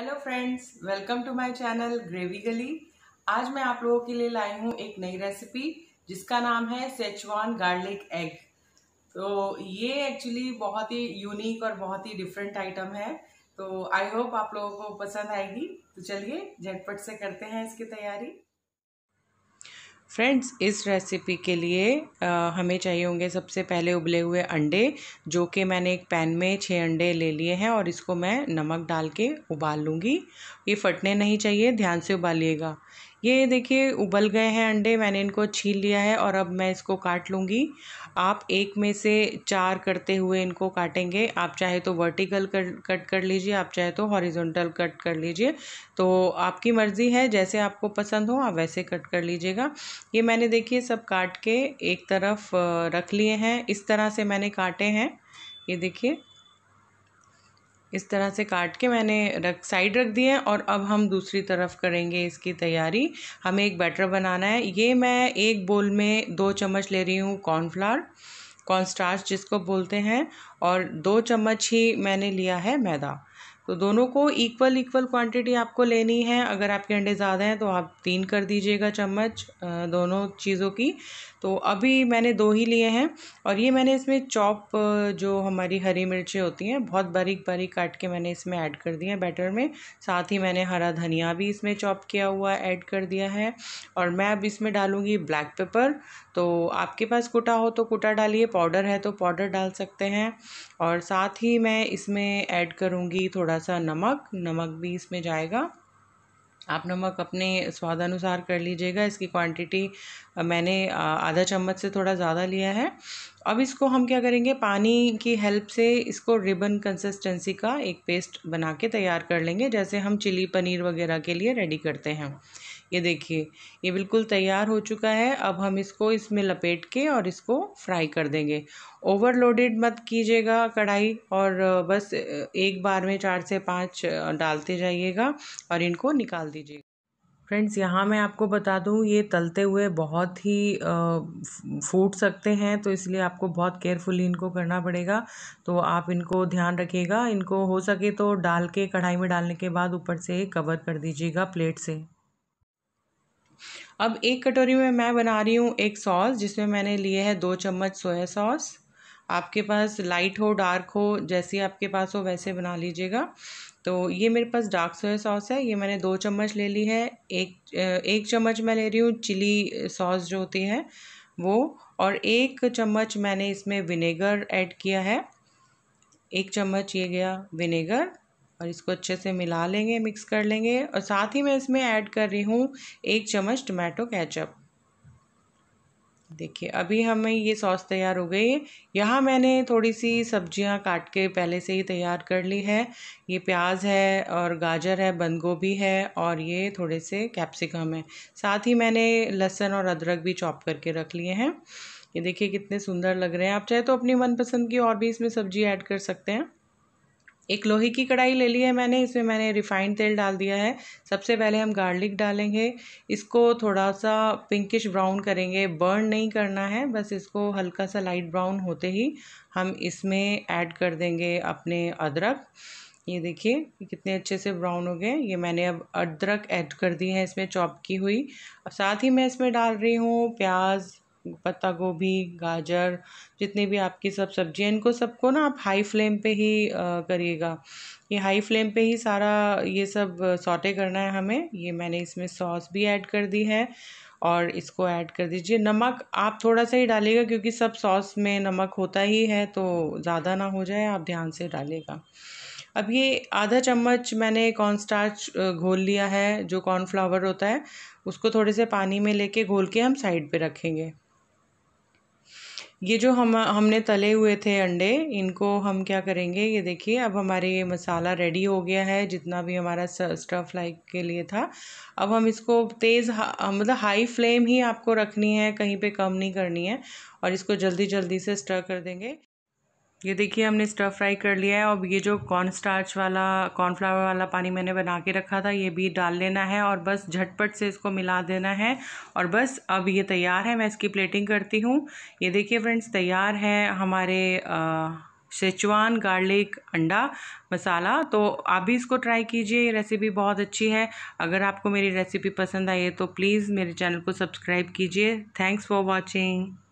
hello friends welcome to my channel Gravy Gali आज मैं आप लोगों के लिए लाई हूँ एक नई रेसिपी जिसका नाम है सेचवान गार्लिक एग तो ये एक्चुअली बहुत ही यूनिक और बहुत ही डिफरेंट आइटम है तो आई होप आप लोगों को पसंद आएगी तो चलिए झटपट से करते हैं इसकी तैयारी फ्रेंड्स इस रेसिपी के लिए आ, हमें चाहिए होंगे सबसे पहले उबले हुए अंडे जो कि मैंने एक पैन में छः अंडे ले लिए हैं और इसको मैं नमक डाल के उबाल लूँगी ये फटने नहीं चाहिए ध्यान से उबालिएगा ये देखिए उबल गए हैं अंडे मैंने इनको छील लिया है और अब मैं इसको काट लूँगी आप एक में से चार करते हुए इनको काटेंगे आप चाहे तो वर्टिकल कर, कट कर लीजिए आप चाहे तो हॉरिजॉन्टल कट कर लीजिए तो आपकी मर्ज़ी है जैसे आपको पसंद हो आप वैसे कट कर लीजिएगा ये मैंने देखिए सब काट के एक तरफ रख लिए हैं इस तरह से मैंने काटे हैं ये देखिए इस तरह से काट के मैंने रख साइड रख दिए और अब हम दूसरी तरफ करेंगे इसकी तैयारी हमें एक बैटर बनाना है ये मैं एक बोल में दो चम्मच ले रही हूँ कॉर्नफ्लावर कॉर्न स्टार्च जिसको बोलते हैं और दो चम्मच ही मैंने लिया है मैदा तो दोनों को इक्वल इक्वल क्वांटिटी आपको लेनी है अगर आपके अंडे ज़्यादा हैं तो आप तीन कर दीजिएगा चम्मच दोनों चीज़ों की तो अभी मैंने दो ही लिए हैं और ये मैंने इसमें चॉप जो हमारी हरी मिर्चें होती हैं बहुत बारीक बारीक काट के मैंने इसमें ऐड कर दिया है बैटर में साथ ही मैंने हरा धनिया भी इसमें चॉप किया हुआ ऐड कर दिया है और मैं अब इसमें डालूँगी ब्लैक पेपर तो आपके पास कुटा हो तो कुटा डालिए पाउडर है तो पाउडर डाल सकते हैं और साथ ही मैं इसमें ऐड करूँगी थोड़ा सा नमक नमक भी इसमें जाएगा आप नमक अपने स्वाद अनुसार कर लीजिएगा इसकी क्वांटिटी मैंने आधा चम्मच से थोड़ा ज़्यादा लिया है अब इसको हम क्या करेंगे पानी की हेल्प से इसको रिबन कंसिस्टेंसी का एक पेस्ट बना के तैयार कर लेंगे जैसे हम चिली पनीर वगैरह के लिए रेडी करते हैं ये देखिए ये बिल्कुल तैयार हो चुका है अब हम इसको इसमें लपेट के और इसको फ्राई कर देंगे ओवरलोडेड मत कीजिएगा कढ़ाई और बस एक बार में चार से पाँच डालते जाइएगा और इनको निकाल दीजिएगा फ्रेंड्स यहाँ मैं आपको बता दूँ ये तलते हुए बहुत ही फूट सकते हैं तो इसलिए आपको बहुत केयरफुली इनको करना पड़ेगा तो आप इनको ध्यान रखिएगा इनको हो सके तो डाल के कढ़ाई में डालने के बाद ऊपर से कवर कर दीजिएगा प्लेट से अब एक कटोरी में मैं बना रही हूँ एक सॉस जिसमें मैंने लिए है दो चम्मच सोया सॉस आपके पास लाइट हो डार्क हो जैसी आपके पास हो वैसे बना लीजिएगा तो ये मेरे पास डार्क सोया सॉस है ये मैंने दो चम्मच ले ली है एक एक चम्मच मैं ले रही हूँ चिली सॉस जो होती है वो और एक चम्मच मैंने इसमें विनेगर ऐड किया है एक चम्मच ये गया विनेगर और इसको अच्छे से मिला लेंगे मिक्स कर लेंगे और साथ ही मैं इसमें ऐड कर रही हूँ एक चम्मच टमाटो कैचअप देखिए अभी हमें ये सॉस तैयार हो गई यहाँ मैंने थोड़ी सी सब्जियाँ काट के पहले से ही तैयार कर ली है ये प्याज है और गाजर है बंद गोभी है और ये थोड़े से कैप्सिकम है साथ ही मैंने लहसुन और अदरक भी चॉप करके रख लिए हैं ये देखिए कितने सुंदर लग रहे हैं आप चाहे तो अपनी मनपसंद की और भी इसमें सब्जी ऐड कर सकते हैं एक लोहे की कढ़ाई ले ली है मैंने इसमें मैंने रिफ़ाइंड तेल डाल दिया है सबसे पहले हम गार्लिक डालेंगे इसको थोड़ा सा पिंकिश ब्राउन करेंगे बर्न नहीं करना है बस इसको हल्का सा लाइट ब्राउन होते ही हम इसमें ऐड कर देंगे अपने अदरक ये देखिए कितने अच्छे से ब्राउन हो गए ये मैंने अब अदरक ऐड कर दी है इसमें चॉप की हुई अब साथ ही मैं इसमें डाल रही हूँ प्याज पत्ता गोभी गाजर जितनी भी आपकी सब सब्जियाँ इनको सबको ना आप हाई फ्लेम पे ही करिएगा ये हाई फ्लेम पे ही सारा ये सब सॉटे करना है हमें ये मैंने इसमें सॉस भी ऐड कर दी है और इसको ऐड कर दीजिए नमक आप थोड़ा सा ही डालिएगा क्योंकि सब सॉस में नमक होता ही है तो ज़्यादा ना हो जाए आप ध्यान से डालिएगा अब ये आधा चम्मच मैंने कॉर्न स्टार्च घोल लिया है जो कॉर्नफ्लावर होता है उसको थोड़े से पानी में लेके घोल के हम साइड पे रखेंगे ये जो हम हमने तले हुए थे अंडे इनको हम क्या करेंगे ये देखिए अब हमारे ये मसाला रेडी हो गया है जितना भी हमारा स्टफ़ लाइक के लिए था अब हम इसको तेज़ मतलब हाई फ्लेम ही आपको रखनी है कहीं पे कम नहीं करनी है और इसको जल्दी जल्दी से स्टर कर देंगे ये देखिए हमने स्टर फ्राई कर लिया है और ये जो कॉर्न स्टार्च वाला कॉर्नफ्लावर वाला पानी मैंने बना के रखा था ये भी डाल लेना है और बस झटपट से इसको मिला देना है और बस अब ये तैयार है मैं इसकी प्लेटिंग करती हूँ ये देखिए फ्रेंड्स तैयार है हमारे शेचवान गार्लिक अंडा मसाला तो आप भी इसको ट्राई कीजिए ये रेसिपी बहुत अच्छी है अगर आपको मेरी रेसिपी पसंद आई है तो प्लीज़ मेरे चैनल को सब्सक्राइब कीजिए थैंक्स फॉर वॉचिंग